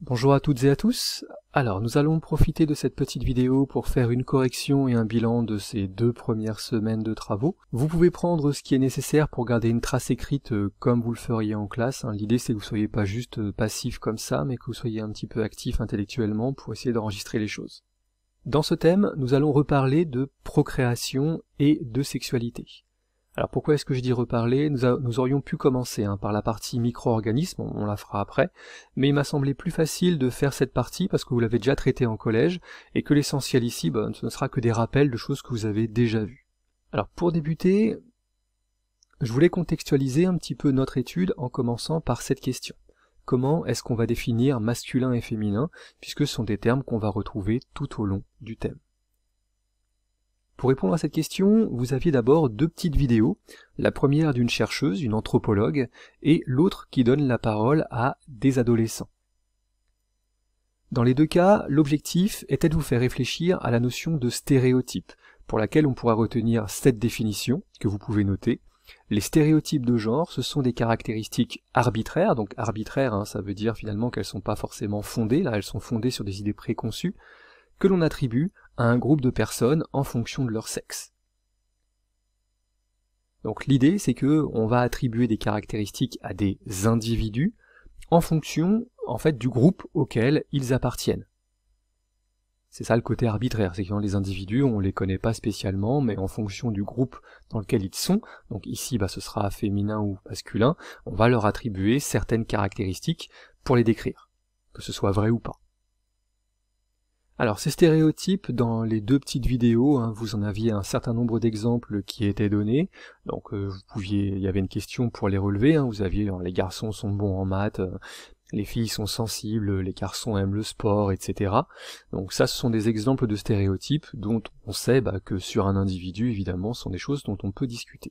Bonjour à toutes et à tous. Alors, nous allons profiter de cette petite vidéo pour faire une correction et un bilan de ces deux premières semaines de travaux. Vous pouvez prendre ce qui est nécessaire pour garder une trace écrite euh, comme vous le feriez en classe. Hein. L'idée c'est que vous soyez pas juste euh, passif comme ça, mais que vous soyez un petit peu actif intellectuellement pour essayer d'enregistrer les choses. Dans ce thème, nous allons reparler de procréation et de sexualité. Alors pourquoi est-ce que je dis reparler nous, aurions pu commencer hein, par la partie micro-organismes, on, la fera après, mais il m'a semblé plus facile de faire cette partie parce que vous l'avez déjà traité en collège et que l'essentiel ici, ben, ce ne sera que des rappels de choses que vous avez déjà vues. Alors pour débuter, je voulais contextualiser un petit peu notre étude en commençant par cette question. Comment est-ce qu'on va définir masculin et féminin, puisque ce sont des termes qu'on va retrouver tout au long du thème pour répondre à cette question, vous aviez d'abord deux petites vidéos, la première d'une chercheuse, une anthropologue, et l'autre qui donne la parole à des adolescents. Dans les deux cas, l'objectif était de vous faire réfléchir à la notion de stéréotype, pour laquelle on pourra retenir cette définition que vous pouvez noter. Les stéréotypes de genre, ce sont des caractéristiques arbitraires, donc arbitraires, hein, ça veut dire finalement qu'elles ne sont pas forcément fondées, là elles sont fondées sur des idées préconçues, que l'on attribue à un groupe de personnes en fonction de leur sexe. Donc l'idée c'est que on va attribuer des caractéristiques à des individus en fonction en fait du groupe auquel ils appartiennent. C'est ça le côté arbitraire, c'est que les individus, on les connaît pas spécialement, mais en fonction du groupe dans lequel ils sont, donc ici bah, ce sera féminin ou masculin, on va leur attribuer certaines caractéristiques pour les décrire, que ce soit vrai ou pas. Alors ces stéréotypes, dans les deux petites vidéos, hein, vous en aviez un certain nombre d'exemples qui étaient donnés. Donc euh, vous pouviez, il y avait une question pour les relever. Hein. vous aviez hein, les garçons sont bons en maths, euh, les filles sont sensibles, les garçons aiment le sport, etc. Donc ça, ce sont des exemples de stéréotypes dont on sait bah, que sur un individu, évidemment, ce sont des choses dont on peut discuter.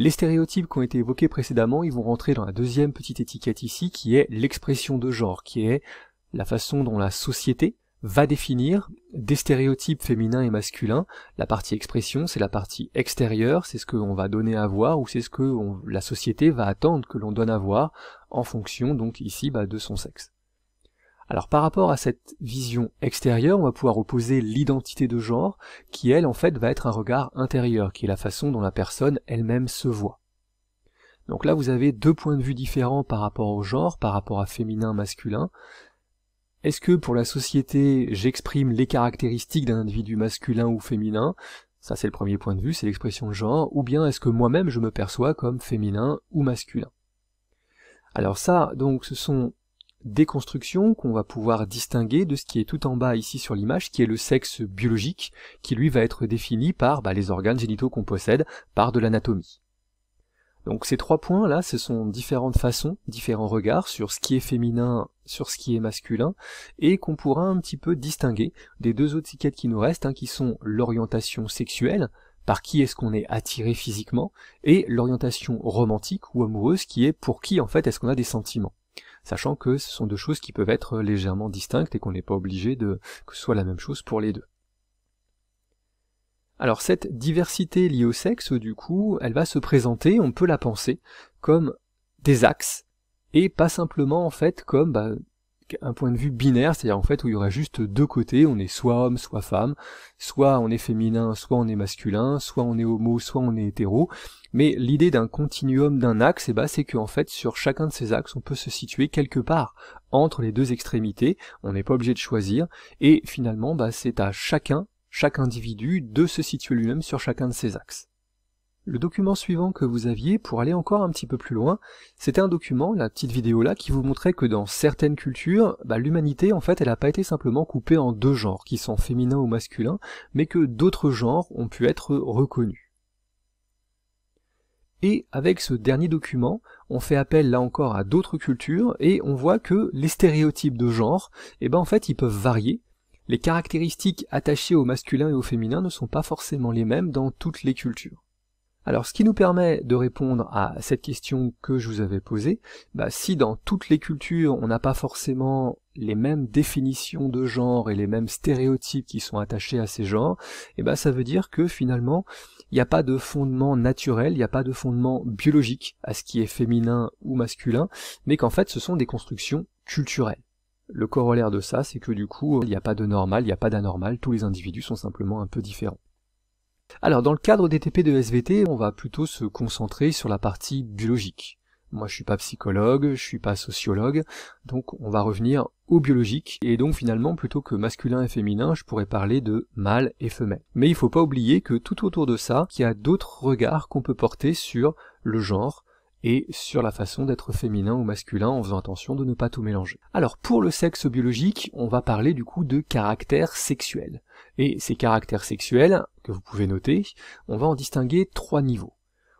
Les stéréotypes qui ont été évoqués précédemment, ils vont rentrer dans la deuxième petite étiquette ici, qui est l'expression de genre, qui est la façon dont la société va définir des stéréotypes féminins et masculins. La partie expression, c'est la partie extérieure, c'est ce qu'on va donner à voir ou c'est ce que la société va attendre que l'on donne à voir en fonction donc ici bah, de son sexe. Alors par rapport à cette vision extérieure, on va pouvoir opposer l'identité de genre, qui elle en fait va être un regard intérieur, qui est la façon dont la personne elle-même se voit. Donc là vous avez deux points de vue différents par rapport au genre, par rapport à féminin, masculin. Est-ce que pour la société j'exprime les caractéristiques d'un individu masculin ou féminin Ça c'est le premier point de vue, c'est l'expression de genre, ou bien est-ce que moi-même je me perçois comme féminin ou masculin alors ça, donc, ce sont déconstruction qu'on va pouvoir distinguer de ce qui est tout en bas ici sur l'image, qui est le sexe biologique, qui lui va être défini par bah, les organes génitaux qu'on possède, par de l'anatomie. Donc ces trois points là, ce sont différentes façons, différents regards sur ce qui est féminin, sur ce qui est masculin, et qu'on pourra un petit peu distinguer des deux autres étiquettes qui nous restent, hein, qui sont l'orientation sexuelle, par qui est-ce qu'on est attiré physiquement, et l'orientation romantique ou amoureuse, qui est pour qui en fait est-ce qu'on a des sentiments sachant que ce sont deux choses qui peuvent être légèrement distinctes et qu'on n'est pas obligé de que ce soit la même chose pour les deux. Alors cette diversité liée au sexe, du coup, elle va se présenter, on peut la penser, comme des axes, et pas simplement en fait comme bah, un point de vue binaire, c'est-à-dire en fait où il y aurait juste deux côtés, on est soit homme, soit femme, soit on est féminin, soit on est masculin, soit on est homo, soit on est hétéro. Mais l'idée d'un continuum d'un axe, eh ben, c'est qu'en fait sur chacun de ces axes, on peut se situer quelque part entre les deux extrémités, on n'est pas obligé de choisir, et finalement bah, c'est à chacun, chaque individu, de se situer lui-même sur chacun de ces axes. Le document suivant que vous aviez pour aller encore un petit peu plus loin, c'était un document, la petite vidéo là, qui vous montrait que dans certaines cultures, bah, l'humanité en fait elle n'a pas été simplement coupée en deux genres, qui sont féminins ou masculins, mais que d'autres genres ont pu être reconnus. Et avec ce dernier document, on fait appel là encore à d'autres cultures et on voit que les stéréotypes de genre, eh ben en fait ils peuvent varier. Les caractéristiques attachées au masculin et au féminin ne sont pas forcément les mêmes dans toutes les cultures. Alors ce qui nous permet de répondre à cette question que je vous avais posée, bah, si dans toutes les cultures on n'a pas forcément les mêmes définitions de genre et les mêmes stéréotypes qui sont attachés à ces genres, eh bah, ça veut dire que finalement il n'y a pas de fondement naturel, il n'y a pas de fondement biologique à ce qui est féminin ou masculin, mais qu'en fait ce sont des constructions culturelles. Le corollaire de ça, c'est que du coup, il n'y a pas de normal, il n'y a pas d'anormal, tous les individus sont simplement un peu différents. Alors dans le cadre des TP de SVT, on va plutôt se concentrer sur la partie biologique. Moi je suis pas psychologue, je suis pas sociologue, donc on va revenir au biologique, et donc finalement plutôt que masculin et féminin, je pourrais parler de mâle et femelle. Mais il faut pas oublier que tout autour de ça, il y a d'autres regards qu'on peut porter sur le genre, et sur la façon d'être féminin ou masculin en faisant attention de ne pas tout mélanger. Alors pour le sexe biologique, on va parler du coup de caractères sexuels. Et ces caractères sexuels, vous pouvez noter, on va en distinguer trois niveaux.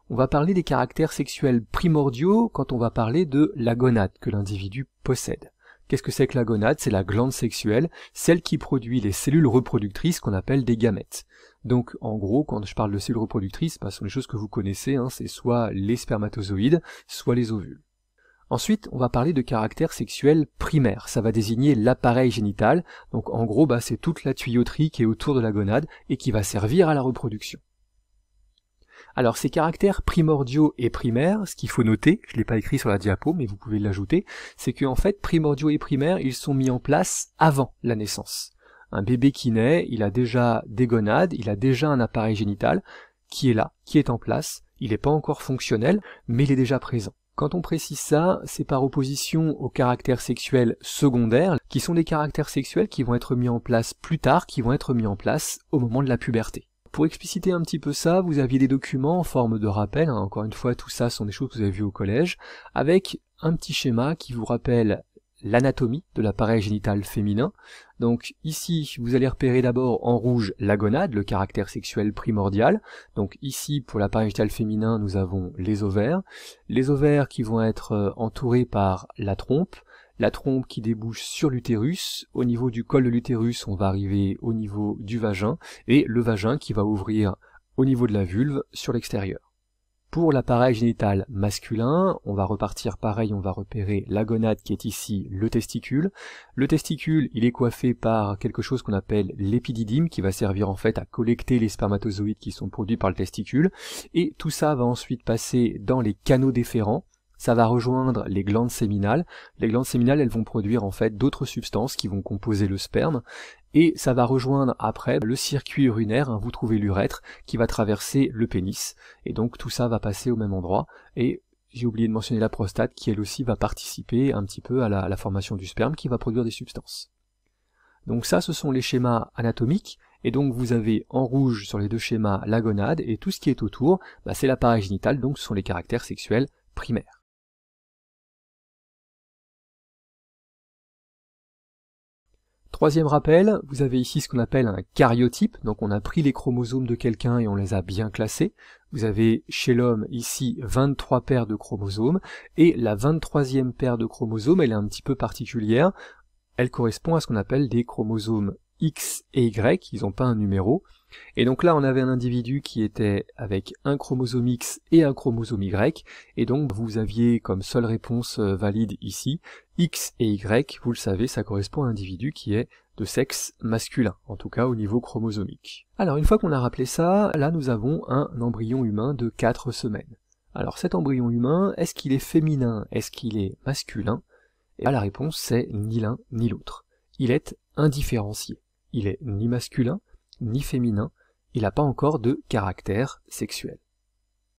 On va parler des caractères sexuels primordiaux quand on va parler de la gonade que l'individu possède. Qu'est-ce que c'est que la gonade C'est la glande sexuelle, celle qui produit les cellules reproductrices qu'on appelle des gamètes. Donc en gros, quand je parle de cellules reproductrices, bah, ce sont les choses que vous connaissez, hein, c'est soit les spermatozoïdes, soit les ovules. Ensuite, on va parler de caractères sexuels primaires. Ça va désigner l'appareil génital. Donc en gros, bah, c'est toute la tuyauterie qui est autour de la gonade et qui va servir à la reproduction. Alors ces caractères primordiaux et primaires, ce qu'il faut noter, je ne l'ai pas écrit sur la diapo, mais vous pouvez l'ajouter, c'est qu'en fait primordiaux et primaires, ils sont mis en place avant la naissance. Un bébé qui naît, il a déjà des gonades, il a déjà un appareil génital qui est là, qui est en place, il n'est pas encore fonctionnel, mais il est déjà présent. Quand on précise ça, c'est par opposition aux caractères sexuels secondaires, qui sont des caractères sexuels qui vont être mis en place plus tard, qui vont être mis en place au moment de la puberté. Pour expliciter un petit peu ça, vous aviez des documents en forme de rappel, hein. encore une fois tout ça sont des choses que vous avez vues au collège, avec un petit schéma qui vous rappelle l'anatomie de l'appareil génital féminin. Donc ici, vous allez repérer d'abord en rouge la gonade, le caractère sexuel primordial. Donc ici, pour l'appareil génital féminin, nous avons les ovaires. Les ovaires qui vont être euh, entourés par la trompe, la trompe qui débouche sur l'utérus. Au niveau du col de l'utérus, on va arriver au niveau du vagin, et le vagin qui va ouvrir au niveau de la vulve sur l'extérieur. Pour l'appareil génital masculin, on va repartir pareil, on va repérer la gonade qui est ici le testicule. Le testicule, il est coiffé par quelque chose qu'on appelle l'épididyme qui va servir en fait à collecter les spermatozoïdes qui sont produits par le testicule. Et tout ça va ensuite passer dans les canaux déférents ça va rejoindre les glandes séminales. Les glandes séminales, elles vont produire en fait d'autres substances qui vont composer le sperme et ça va rejoindre après le circuit urinaire, hein, vous trouvez l'urètre, qui va traverser le pénis, et donc tout ça va passer au même endroit, et j'ai oublié de mentionner la prostate qui elle aussi va participer un petit peu à la, formation du sperme qui va produire des substances. Donc ça ce sont les schémas anatomiques, et donc vous avez en rouge sur les deux schémas la gonade, et tout ce qui est autour, bah, c'est l'appareil génital, donc ce sont les caractères sexuels primaires. Troisième rappel, vous avez ici ce qu'on appelle un cariotype, donc on a pris les chromosomes de quelqu'un et on les a bien classés. Vous avez chez l'homme ici 23 paires de chromosomes, et la 23e paire de chromosomes, elle est un petit peu particulière, elle correspond à ce qu'on appelle des chromosomes X et Y, ils n'ont pas un numéro. Et donc là, on avait un individu qui était avec un chromosome X et un chromosome Y, et donc vous aviez comme seule réponse euh, valide ici, X et Y, vous le savez, ça correspond à un individu qui est de sexe masculin, en tout cas au niveau chromosomique. Alors une fois qu'on a rappelé ça, là nous avons un embryon humain de 4 semaines. Alors cet embryon humain, est-ce qu'il est féminin Est-ce qu'il est masculin Et là, la réponse c'est ni l'un ni l'autre. Il est indifférencié. Il est ni masculin, ni féminin, il n'a pas encore de caractère sexuel.